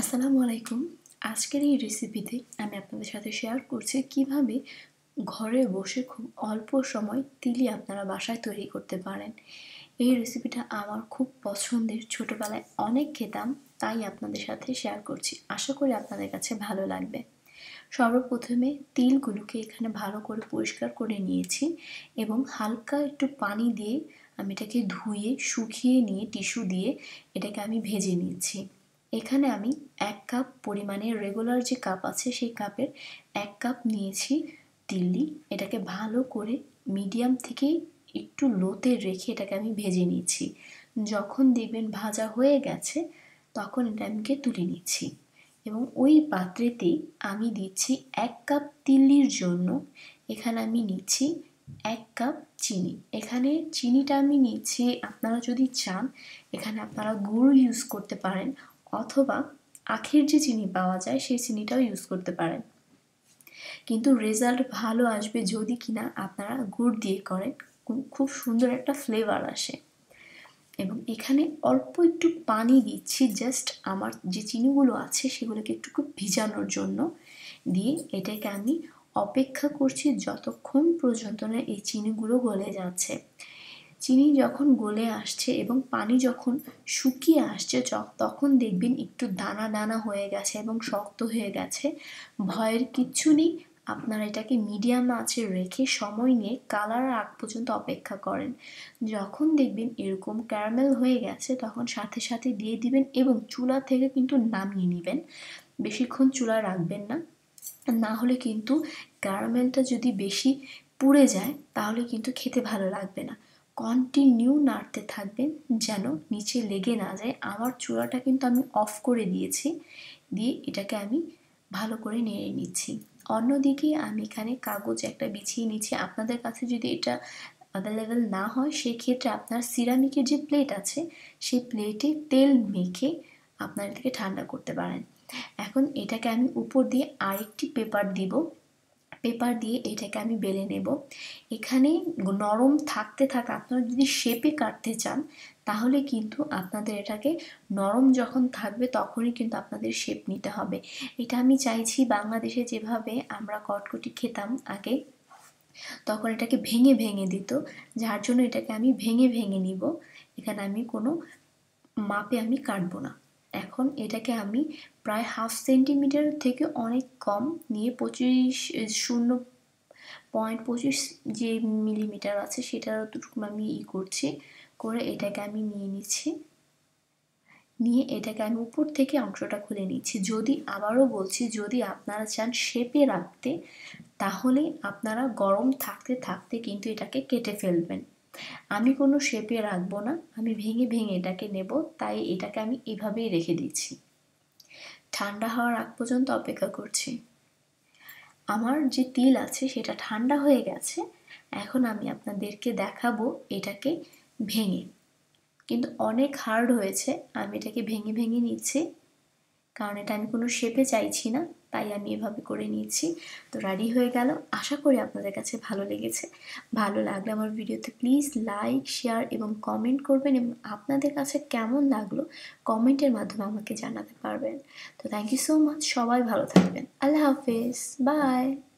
আসসালামু আলাইকুম আজকের এই রেসিপিতে আমি আপনাদের সাথে শেয়ার করছি কিভাবে ঘরে বসে খুব অল্প সময় তিলি আপনারা বাসায় তৈরি করতে পারেন এই রেসিপিটা আমার খুব পছন্দের ছোটোবেলায় অনেক খেতাম তাই আপনাদের সাথে শেয়ার করছি আশা করি আপনাদের কাছে ভালো লাগবে সর্বপ্রথমে তিলগুলোকে এখানে ভালো করে পরিষ্কার করে নিয়েছি এবং হালকা একটু পানি দিয়ে আমি এটাকে ধুয়ে শুকিয়ে নিয়ে টিস্যু দিয়ে এটাকে আমি ভেজে নিয়েছি এখানে আমি এক কাপ পরিমাণে রেগুলার যে কাপ আছে সেই কাপের এক কাপ নিয়েছি তিল্লি এটাকে ভালো করে মিডিয়াম থেকে একটু লোতে রেখে এটাকে আমি ভেজে নিচ্ছি যখন দেখবেন ভাজা হয়ে গেছে তখন এটা আমিকে তুলে নিচ্ছি এবং ওই পাত্রেতে আমি দিচ্ছি এক কাপ তিল্লির জন্য এখানে আমি নিচ্ছি এক কাপ চিনি এখানে চিনিটা আমি নিচ্ছি আপনারা যদি চান এখানে আপনারা গুড় ইউজ করতে পারেন অথবা আখের যে চিনি পাওয়া যায় সেই চিনিটাও ইউজ করতে পারেন কিন্তু রেজাল্ট ভালো আসবে যদি কিনা আপনারা গুড় দিয়ে করেন খুব সুন্দর একটা ফ্লেভার আসে এবং এখানে অল্প একটু পানি দিচ্ছি জাস্ট আমার যে চিনিগুলো আছে সেগুলোকে একটু ভিজানোর জন্য দিয়ে এটাকে আমি অপেক্ষা করছি যতক্ষণ পর্যন্ত না এই চিনিগুলো গলে যাচ্ছে চিনি যখন গলে আসছে এবং পানি যখন শুকিয়ে আসছে তখন দেখবেন একটু দানা দানা হয়ে গেছে এবং শক্ত হয়ে গেছে ভয়ের কিচ্ছু নেই আপনারা এটাকে মিডিয়াম আছে রেখে সময় নিয়ে কালার আগ পর্যন্ত অপেক্ষা করেন যখন দেখবেন এরকম ক্যারামেল হয়ে গেছে তখন সাথে সাথে দিয়ে দিবেন এবং চুলা থেকে কিন্তু নামিয়ে নেবেন বেশিক্ষণ চুলা রাখবেন না না হলে কিন্তু ক্যারামেলটা যদি বেশি পুড়ে যায় তাহলে কিন্তু খেতে ভালো লাগবে না কন্টিনিউ নাড়তে থাকবেন যেন নিচে লেগে না যায় আমার চূড়াটা কিন্তু আমি অফ করে দিয়েছি দিয়ে এটাকে আমি ভালো করে নেড়ে নিচ্ছি অন্যদিকে আমি এখানে কাগজ একটা বিছিয়ে নিচ্ছি আপনাদের কাছে যদি এটা অ্যাভেলেবেল না হয় সেক্ষেত্রে আপনার সিরামিকের যে প্লেট আছে সেই প্লেটে তেল মেখে আপনারা এটাকে ঠান্ডা করতে পারেন এখন এটাকে আমি উপর দিয়ে আরেকটি পেপার দিব পেপার দিয়ে এটাকে আমি বেলে নেব এখানে নরম থাকতে থাক আপনারা যদি শেপে কাটতে চান তাহলে কিন্তু আপনাদের এটাকে নরম যখন থাকবে তখনই কিন্তু আপনাদের শেপ নিতে হবে এটা আমি চাইছি বাংলাদেশে যেভাবে আমরা কটকটি খেতাম আগে তখন এটাকে ভেঙে ভেঙে দিত যার জন্য এটাকে আমি ভেঙে ভেঙে নিব এখানে আমি কোনো মাপে আমি কাটবো না এখন এটাকে আমি প্রায় হাফ সেন্টিমিটার থেকে অনেক কম নিয়ে পঁচিশ শূন্য পয়েন্ট পঁচিশ যে মিলিমিটার আছে সেটার আমি ই করছি করে এটাকে আমি নিয়ে নিচ্ছি নিয়ে এটাকে আমি উপর থেকে অংশটা খুলে নিচ্ছি যদি আবারও বলছি যদি আপনারা চান শেপে রাখতে তাহলে আপনারা গরম থাকতে থাকতে কিন্তু এটাকে কেটে ফেলবেন আমি কোনো শেপে রাখবো না আমি ভেঙে ভেঙে এটাকে নেব তাই এটাকে আমি এভাবেই রেখে দিচ্ছি ঠান্ডা হওয়ার আগ পর্যন্ত অপেক্ষা করছি আমার যে তিল আছে সেটা ঠান্ডা হয়ে গেছে এখন আমি আপনাদেরকে দেখাবো এটাকে ভেঙে কিন্তু অনেক হার্ড হয়েছে আমি এটাকে ভেঙে ভেঙে নিচ্ছি কারণ এটা আমি কোনো শেপে চাইছি না তাই আমি এভাবে করে নিয়েছি তো রেডি হয়ে গেল আশা করি আপনাদের কাছে ভালো লেগেছে ভালো লাগলে আমার ভিডিওতে প্লিজ লাইক শেয়ার এবং কমেন্ট করবেন এবং আপনাদের কাছে কেমন লাগলো কমেন্টের মাধ্যমে আমাকে জানাতে পারবেন তো থ্যাংক ইউ সো মাচ সবাই ভালো থাকবেন আল্লাহ হাফেজ বাই